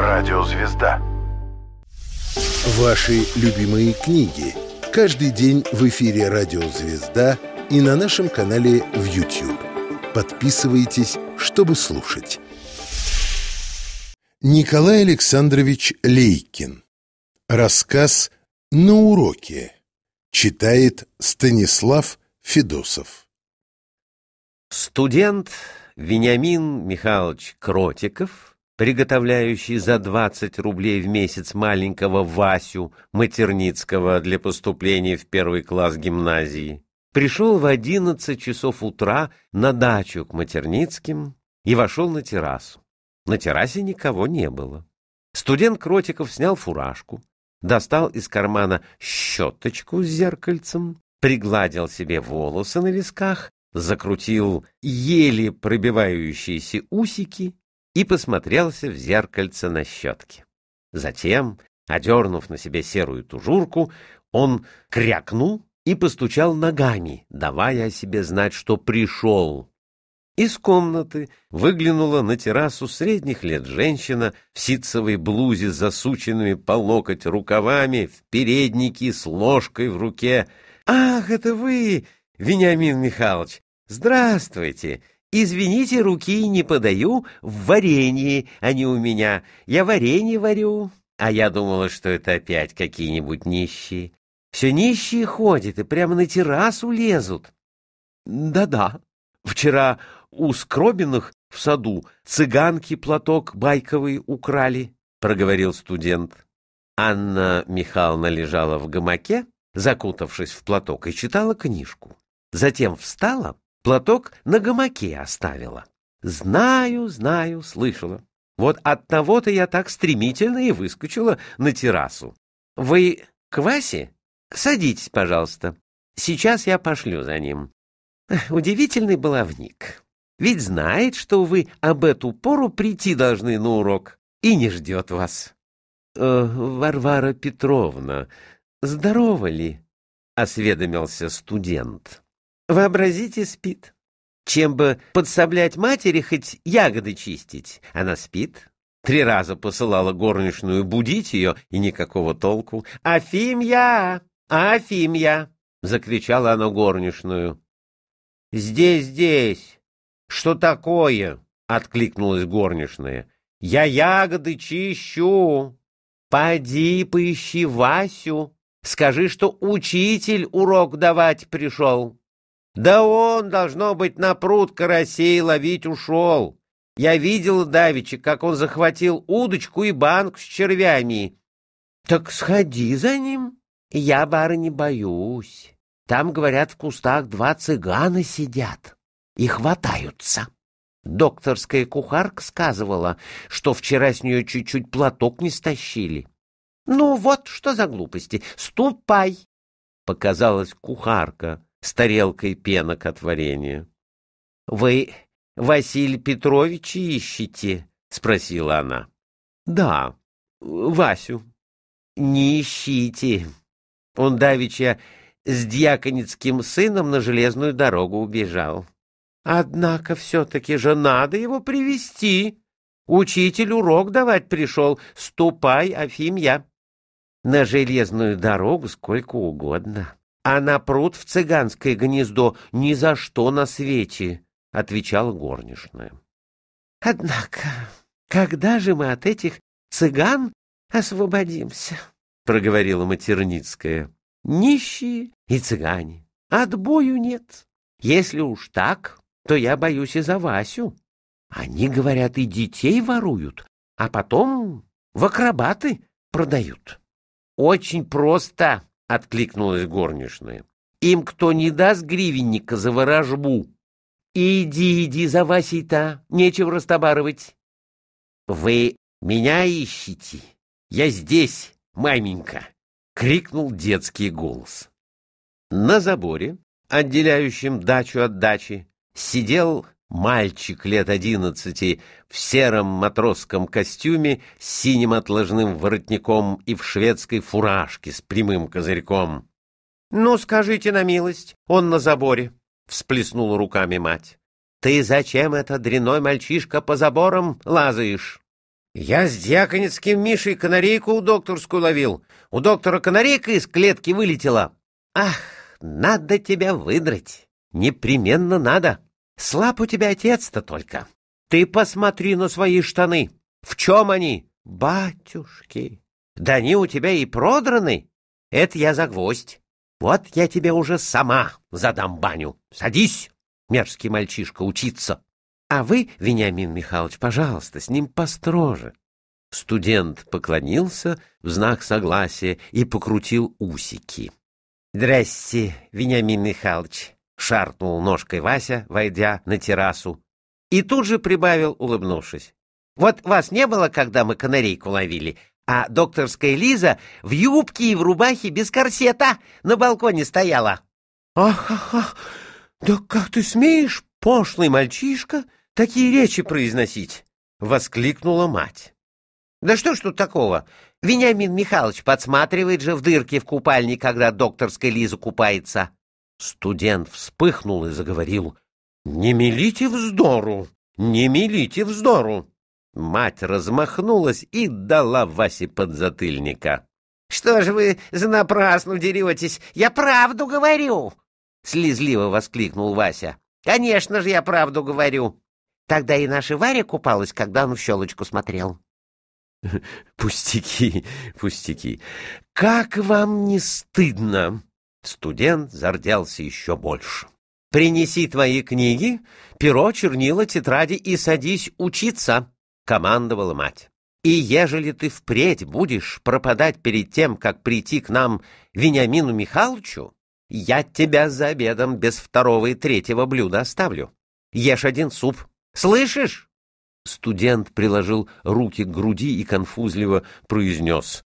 Радиозвезда. Ваши любимые книги. Каждый день в эфире «Радиозвезда» и на нашем канале в YouTube. Подписывайтесь, чтобы слушать. Николай Александрович Лейкин. Рассказ «На уроке». Читает Станислав Федосов. Студент Вениамин Михайлович Кротиков – приготовляющий за 20 рублей в месяц маленького Васю Матерницкого для поступления в первый класс гимназии, пришел в 11 часов утра на дачу к Матерницким и вошел на террасу. На террасе никого не было. Студент Кротиков снял фуражку, достал из кармана щеточку с зеркальцем, пригладил себе волосы на висках, закрутил еле пробивающиеся усики и посмотрелся в зеркальце на щетке. Затем, одернув на себе серую тужурку, он крякнул и постучал ногами, давая о себе знать, что пришел. Из комнаты выглянула на террасу средних лет женщина в ситцевой блузе с засученными по локоть рукавами, в переднике, с ложкой в руке. «Ах, это вы, Вениамин Михайлович! Здравствуйте! Извините, руки не подаю, в варенье они а у меня. Я варенье варю. А я думала, что это опять какие-нибудь нищие. Все нищие ходят и прямо на террасу лезут. Да-да, вчера у Скробиных в саду цыганки платок байковый украли, проговорил студент. Анна Михайловна лежала в гамаке, закутавшись в платок, и читала книжку. Затем встала Платок на гамаке оставила. Знаю, знаю, слышала. Вот от того-то я так стремительно и выскочила на террасу. Вы к Васе? Садитесь, пожалуйста. Сейчас я пошлю за ним. Удивительный баловник. Ведь знает, что вы об эту пору прийти должны на урок и не ждет вас. «Э, Варвара Петровна, здорова ли? — осведомился студент. Вообразите, спит. Чем бы подсоблять матери хоть ягоды чистить, она спит. Три раза посылала горничную будить ее, и никакого толку. «Афимья! Афимья!» — закричала она горничную. «Здесь, здесь! Что такое?» — откликнулась горничная. «Я ягоды чищу! Поди поищи Васю! Скажи, что учитель урок давать пришел!» Да он, должно быть, на пруд карасей ловить ушел. Я видел давеча, как он захватил удочку и банк с червями. Так сходи за ним. Я, бары, не боюсь. Там, говорят, в кустах два цыгана сидят и хватаются. Докторская кухарка сказывала, что вчера с нее чуть-чуть платок не стащили. — Ну вот, что за глупости! Ступай! — показалась кухарка с тарелкой пенок от варенья. — Вы Василия Петровича ищете? — спросила она. — Да, Васю. — Не ищите. Он давеча с дьяконицким сыном на железную дорогу убежал. Однако все-таки же надо его привести. Учитель урок давать пришел. Ступай, Афимья. На железную дорогу сколько угодно а напрут в цыганское гнездо ни за что на свете, — отвечала горничная. — Однако, когда же мы от этих цыган освободимся? — проговорила Матерницкая. — Нищие и цыгане. Отбою нет. Если уж так, то я боюсь и за Васю. Они, говорят, и детей воруют, а потом в акробаты продают. Очень просто, — откликнулась горничная. — Им кто не даст гривенника за ворожбу? — Иди, иди за Васей-то, нечего растобарывать. — Вы меня ищете? Я здесь, маменька! — крикнул детский голос. На заборе, отделяющем дачу от дачи, сидел Мальчик лет одиннадцати в сером матросском костюме с синим отложным воротником и в шведской фуражке с прямым козырьком. — Ну, скажите на милость, он на заборе, — всплеснула руками мать. — Ты зачем это, дряной мальчишка, по заборам лазаешь? — Я с дьяконецким Мишей канарейку у докторскую ловил. У доктора канарейка из клетки вылетела. — Ах, надо тебя выдрать, непременно надо. — Слаб у тебя отец-то только. Ты посмотри на свои штаны. В чем они? Батюшки! Да они у тебя и продраны. Это я за гвоздь. Вот я тебе уже сама задам баню. Садись, мерзкий мальчишка, учиться. А вы, Вениамин Михайлович, пожалуйста, с ним построже. Студент поклонился в знак согласия и покрутил усики. — Здрасте, Вениамин Михайлович шаркнул ножкой Вася, войдя на террасу, и тут же прибавил, улыбнувшись. «Вот вас не было, когда мы канарейку ловили, а докторская Лиза в юбке и в рубахе без корсета на балконе стояла». «Ах-ах-ах! Да как ты смеешь, пошлый мальчишка, такие речи произносить!» — воскликнула мать. «Да что ж тут такого? Вениамин Михайлович подсматривает же в дырке в купальне, когда докторская Лиза купается». Студент вспыхнул и заговорил. «Не мелите вздору! Не мелите вздору!» Мать размахнулась и дала Васе подзатыльника. «Что же вы за напрасну деретесь? Я правду говорю!» Слезливо воскликнул Вася. «Конечно же я правду говорю!» Тогда и наша Варя купалась, когда он в щелочку смотрел. «Пустяки, пустяки! Как вам не стыдно!» Студент зарделся еще больше. «Принеси твои книги, перо, чернила, тетради и садись учиться», — командовала мать. «И ежели ты впредь будешь пропадать перед тем, как прийти к нам Вениамину Михайловичу, я тебя за обедом без второго и третьего блюда оставлю. Ешь один суп. Слышишь?» Студент приложил руки к груди и конфузливо произнес.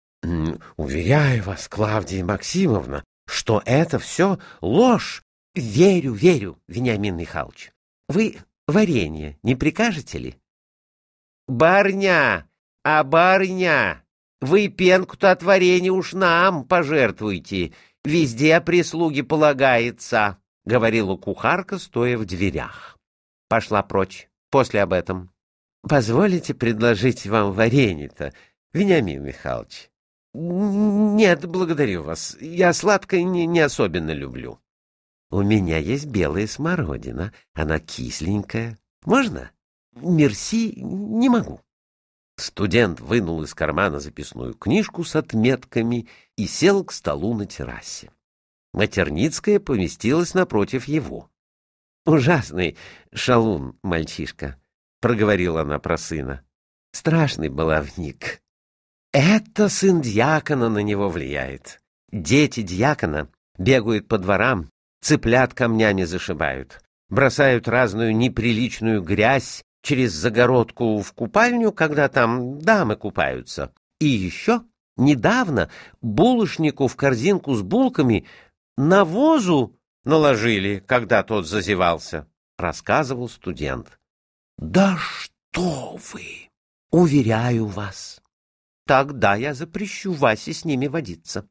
«Уверяю вас, Клавдия Максимовна, что это все ложь. Верю, верю, Вениамин Михайлович. Вы варенье не прикажете ли? Барня, а барня, вы пенку-то от варенья уж нам пожертвуйте. Везде прислуги полагается, — говорила кухарка, стоя в дверях. Пошла прочь. После об этом. Позволите предложить вам варенье-то, Вениамин Михайлович? «Нет, благодарю вас. Я сладкое не, не особенно люблю». «У меня есть белая смородина. Она кисленькая. Можно?» «Мерси, не могу». Студент вынул из кармана записную книжку с отметками и сел к столу на террасе. Матерницкая поместилась напротив его. «Ужасный шалун, мальчишка», — проговорила она про сына. «Страшный баловник». Это сын дьякона на него влияет. Дети дьякона бегают по дворам, цыплят камнями зашибают, бросают разную неприличную грязь через загородку в купальню, когда там дамы купаются. И еще недавно булочнику в корзинку с булками навозу наложили, когда тот зазевался, — рассказывал студент. — Да что вы! Уверяю вас, тогда я запрещу Васе с ними водиться.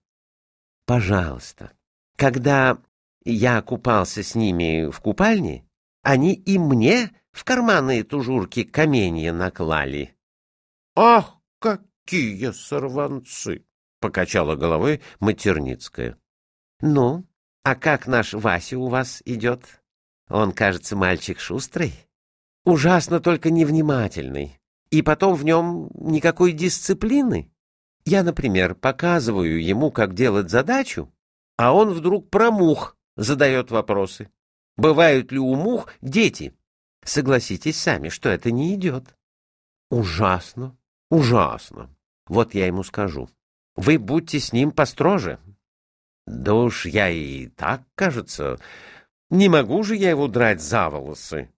Пожалуйста, когда я купался с ними в купальне, они и мне в карманы тужурки каменья наклали. — Ах, какие сорванцы! — покачала головой Матерницкая. — Ну, а как наш Вася у вас идет? Он, кажется, мальчик шустрый. Ужасно только невнимательный. И потом в нем никакой дисциплины. Я, например, показываю ему, как делать задачу, а он вдруг про мух задает вопросы. Бывают ли у мух дети? Согласитесь сами, что это не идет. Ужасно, ужасно. Вот я ему скажу. Вы будьте с ним построже. Да уж я и так, кажется. Не могу же я его драть за волосы.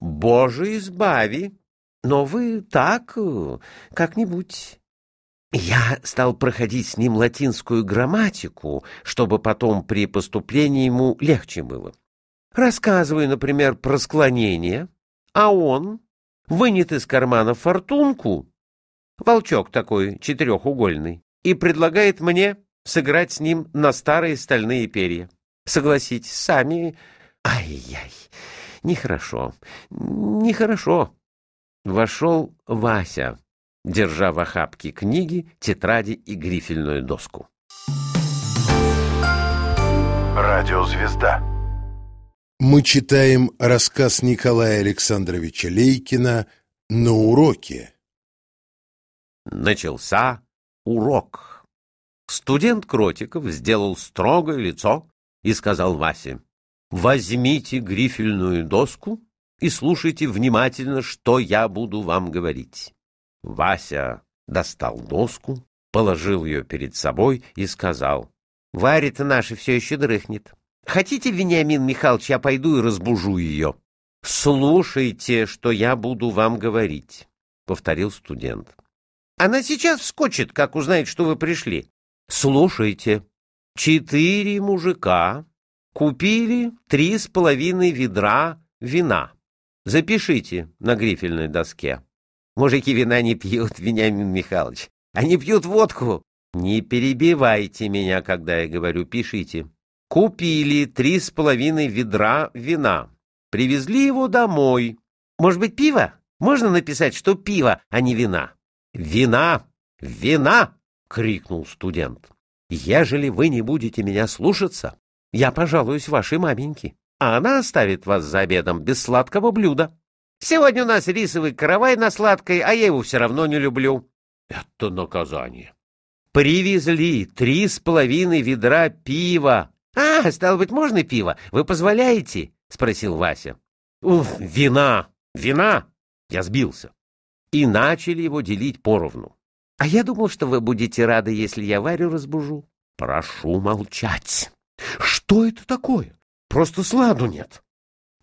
Боже, избави! Но вы так, э, как-нибудь. Я стал проходить с ним латинскую грамматику, чтобы потом при поступлении ему легче было. Рассказываю, например, про склонение, а он вынет из кармана фортунку, волчок такой четырехугольный, и предлагает мне сыграть с ним на старые стальные перья. Согласитесь, сами... Ай-яй, нехорошо, нехорошо вошел Вася, держа в охапке книги, тетради и грифельную доску. Радиозвезда. Мы читаем рассказ Николая Александровича Лейкина «На уроке». Начался урок. Студент Кротиков сделал строгое лицо и сказал Васе, «Возьмите грифельную доску и слушайте внимательно, что я буду вам говорить. Вася достал доску, положил ее перед собой и сказал, «Варя-то наша все еще дрыхнет. Хотите, Вениамин Михайлович, я пойду и разбужу ее?» «Слушайте, что я буду вам говорить», — повторил студент. «Она сейчас вскочит, как узнает, что вы пришли». «Слушайте, четыре мужика купили три с половиной ведра вина». Запишите на грифельной доске. Мужики вина не пьют, Вениамин Михайлович. Они пьют водку. Не перебивайте меня, когда я говорю, пишите. Купили три с половиной ведра вина. Привезли его домой. Может быть, пиво? Можно написать, что пиво, а не вина? Вина! Вина! — крикнул студент. Ежели вы не будете меня слушаться, я пожалуюсь вашей маменьке а она оставит вас за обедом без сладкого блюда. Сегодня у нас рисовый каравай на сладкой, а я его все равно не люблю. Это наказание. Привезли три с половиной ведра пива. А, стало быть, можно пиво? Вы позволяете? Спросил Вася. Уф, вина, вина. Я сбился. И начали его делить поровну. А я думал, что вы будете рады, если я Варю разбужу. Прошу молчать. Что это такое? Просто сладу нет.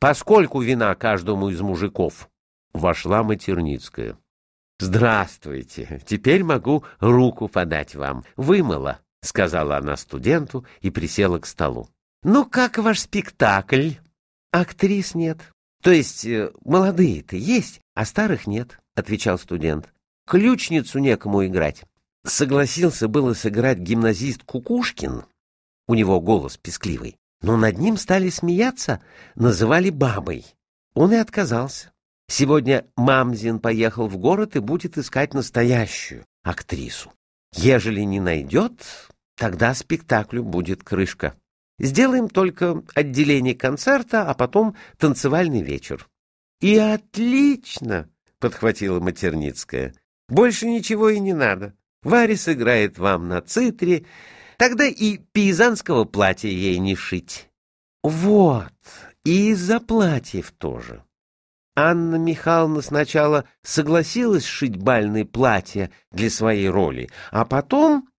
Поскольку вина каждому из мужиков. Вошла Матерницкая. Здравствуйте. Теперь могу руку подать вам. Вымыла, сказала она студенту и присела к столу. Ну как ваш спектакль? Актрис нет. То есть э, молодые-то есть, а старых нет, отвечал студент. Ключницу некому играть. Согласился было сыграть гимназист Кукушкин. У него голос пескливый но над ним стали смеяться, называли бабой. Он и отказался. Сегодня Мамзин поехал в город и будет искать настоящую актрису. Ежели не найдет, тогда спектаклю будет крышка. Сделаем только отделение концерта, а потом танцевальный вечер. — И отлично! — подхватила Матерницкая. — Больше ничего и не надо. Варис играет вам на цитре, Тогда и пизанского платья ей не шить. Вот, и из-за платьев тоже. Анна Михайловна сначала согласилась шить бальные платья для своей роли, а потом...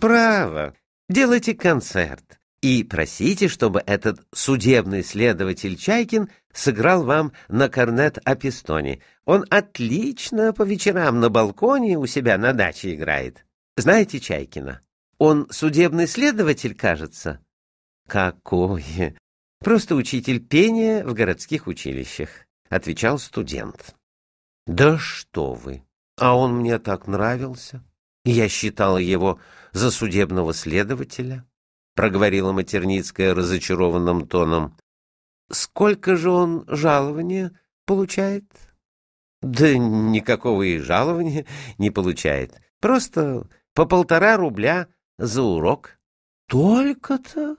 Право, делайте концерт и просите, чтобы этот судебный следователь Чайкин сыграл вам на корнет Апистоне. Он отлично по вечерам на балконе у себя на даче играет. Знаете Чайкина? Он судебный следователь, кажется? Какое? Просто учитель пения в городских училищах, отвечал студент. Да что вы! А он мне так нравился. Я считала его за судебного следователя, проговорила Матерницкая разочарованным тоном. Сколько же он жалования получает? Да никакого и жалования не получает. Просто по полтора рубля за урок. Только-то?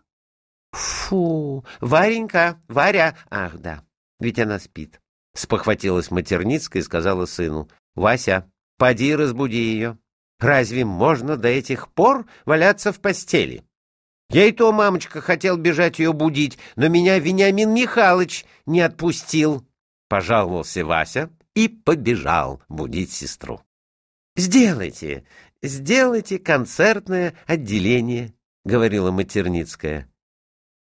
Фу! Варенька, Варя! Ах, да, ведь она спит. Спохватилась Матерницкая и сказала сыну. Вася, поди разбуди ее. Разве можно до этих пор валяться в постели? Я и то, мамочка, хотел бежать ее будить, но меня Вениамин Михайлович не отпустил. Пожаловался Вася и побежал будить сестру. «Сделайте сделайте концертное отделение», — говорила Матерницкая.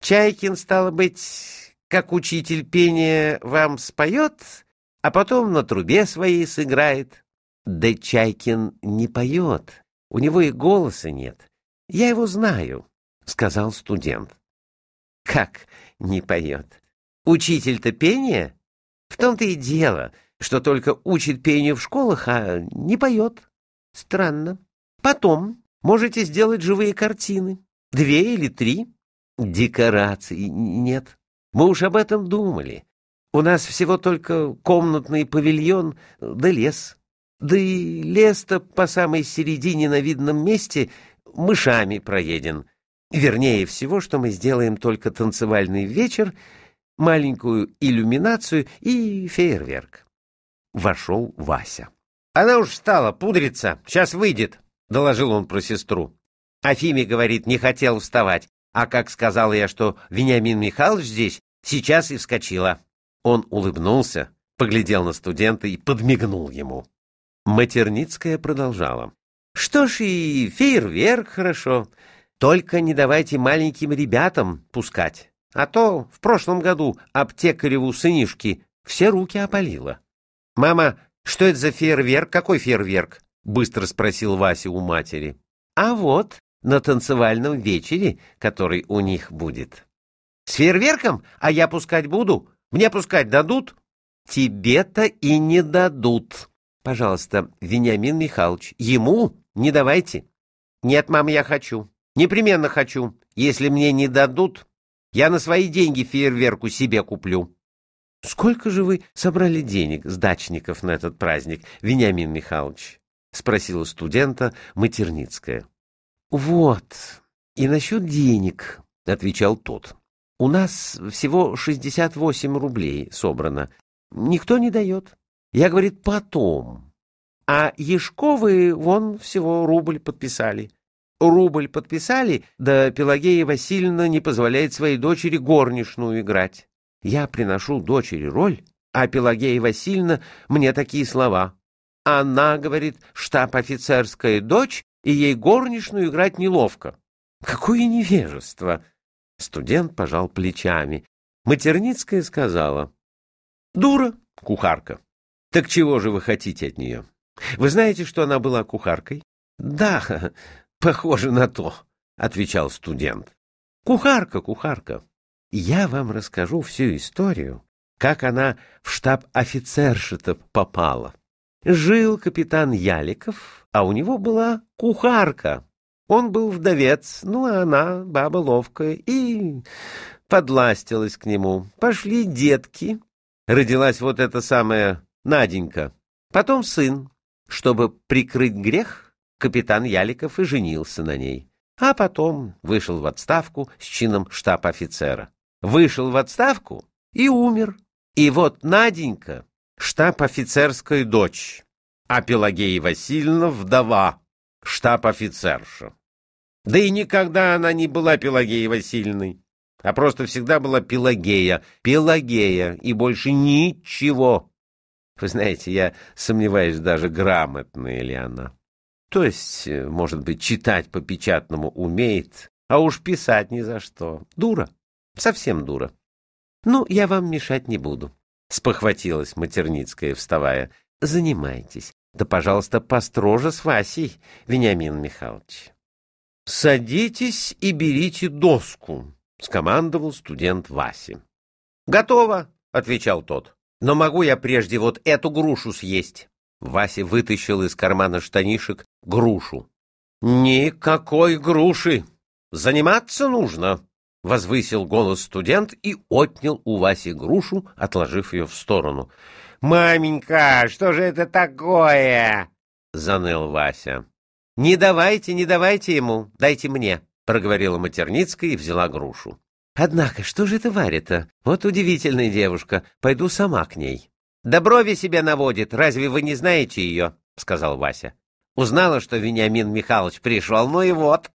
«Чайкин, стало быть, как учитель пения, вам споет, а потом на трубе своей сыграет». «Да Чайкин не поет, у него и голоса нет. Я его знаю», — сказал студент. «Как не поет? Учитель-то пения? В том-то и дело, что только учит пению в школах, а не поет. Странно». Потом можете сделать живые картины. Две или три. Декораций нет. Мы уж об этом думали. У нас всего только комнатный павильон да лес. Да и лес-то по самой середине на видном месте мышами проеден. Вернее всего, что мы сделаем только танцевальный вечер, маленькую иллюминацию и фейерверк. Вошел Вася. Она уж стала пудриться, сейчас выйдет. — доложил он про сестру. Афиме говорит, не хотел вставать, а как сказала я, что Вениамин Михайлович здесь, сейчас и вскочила. Он улыбнулся, поглядел на студента и подмигнул ему. Матерницкая продолжала. «Что ж и фейерверк хорошо. Только не давайте маленьким ребятам пускать, а то в прошлом году аптекареву сынишки все руки опалило». «Мама, что это за фейерверк? Какой фейерверк?» быстро спросил Вася у матери. А вот на танцевальном вечере, который у них будет. С фейерверком? А я пускать буду? Мне пускать дадут? Тебе-то и не дадут. Пожалуйста, Вениамин Михайлович, ему не давайте. Нет, мам, я хочу. Непременно хочу. Если мне не дадут, я на свои деньги фейерверку себе куплю. Сколько же вы собрали денег с дачников на этот праздник, Вениамин Михайлович? — спросила студента Матерницкая. «Вот, и насчет денег», — отвечал тот. «У нас всего шестьдесят восемь рублей собрано. Никто не дает. Я, говорит, потом. А Ешковы вон всего рубль подписали. Рубль подписали, да Пелагея Васильевна не позволяет своей дочери горничную играть. Я приношу дочери роль, а Пелагея Васильевна мне такие слова. Она, говорит, штаб-офицерская дочь, и ей горничную играть неловко. Какое невежество! Студент пожал плечами. Матерницкая сказала. Дура, кухарка. Так чего же вы хотите от нее? Вы знаете, что она была кухаркой? Да, похоже на то, отвечал студент. Кухарка, кухарка. Я вам расскажу всю историю, как она в штаб офицерши-то попала. Жил капитан Яликов, а у него была кухарка. Он был вдовец, ну а она баба ловкая, и подластилась к нему. Пошли детки. Родилась вот эта самая Наденька. Потом сын. Чтобы прикрыть грех, капитан Яликов и женился на ней. А потом вышел в отставку с чином штаб-офицера. Вышел в отставку и умер. И вот Наденька штаб-офицерская дочь, а Пелагея Васильевна вдова, штаб-офицерша. Да и никогда она не была Пелагеей Васильевной, а просто всегда была Пелагея, Пелагея и больше ничего. Вы знаете, я сомневаюсь, даже грамотная ли она. То есть, э, может быть, читать по-печатному умеет, а уж писать ни за что. Дура, совсем дура. Ну, я вам мешать не буду. — спохватилась Матерницкая, вставая. — Занимайтесь. Да, пожалуйста, построже с Васей, Вениамин Михайлович. — Садитесь и берите доску, — скомандовал студент Васи. — Готово, — отвечал тот. — Но могу я прежде вот эту грушу съесть? Вася вытащил из кармана штанишек грушу. — Никакой груши! Заниматься нужно! — возвысил голос студент и отнял у Васи грушу, отложив ее в сторону. «Маменька, что же это такое?» — заныл Вася. «Не давайте, не давайте ему, дайте мне», — проговорила Матерницкая и взяла грушу. «Однако, что же это Варя-то? Вот удивительная девушка, пойду сама к ней». «Да брови себя наводит, разве вы не знаете ее?» — сказал Вася. «Узнала, что Вениамин Михайлович пришел, ну и вот,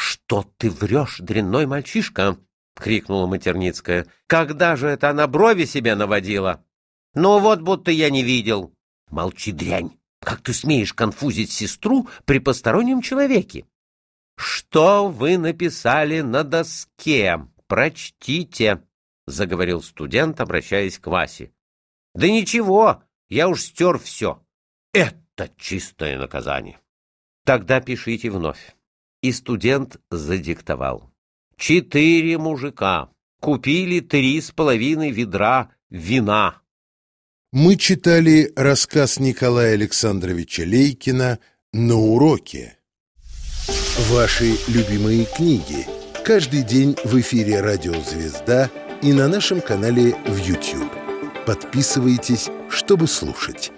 «Что ты врешь, дрянной мальчишка?» — крикнула Матерницкая. «Когда же это она брови себе наводила?» «Ну вот, будто я не видел». «Молчи, дрянь! Как ты смеешь конфузить сестру при постороннем человеке?» «Что вы написали на доске? Прочтите!» — заговорил студент, обращаясь к Васе. «Да ничего, я уж стер все. Это чистое наказание. Тогда пишите вновь» и студент задиктовал. «Четыре мужика купили три с половиной ведра вина». Мы читали рассказ Николая Александровича Лейкина «На уроке». Ваши любимые книги. Каждый день в эфире «Радио Звезда» и на нашем канале в YouTube. Подписывайтесь, чтобы слушать.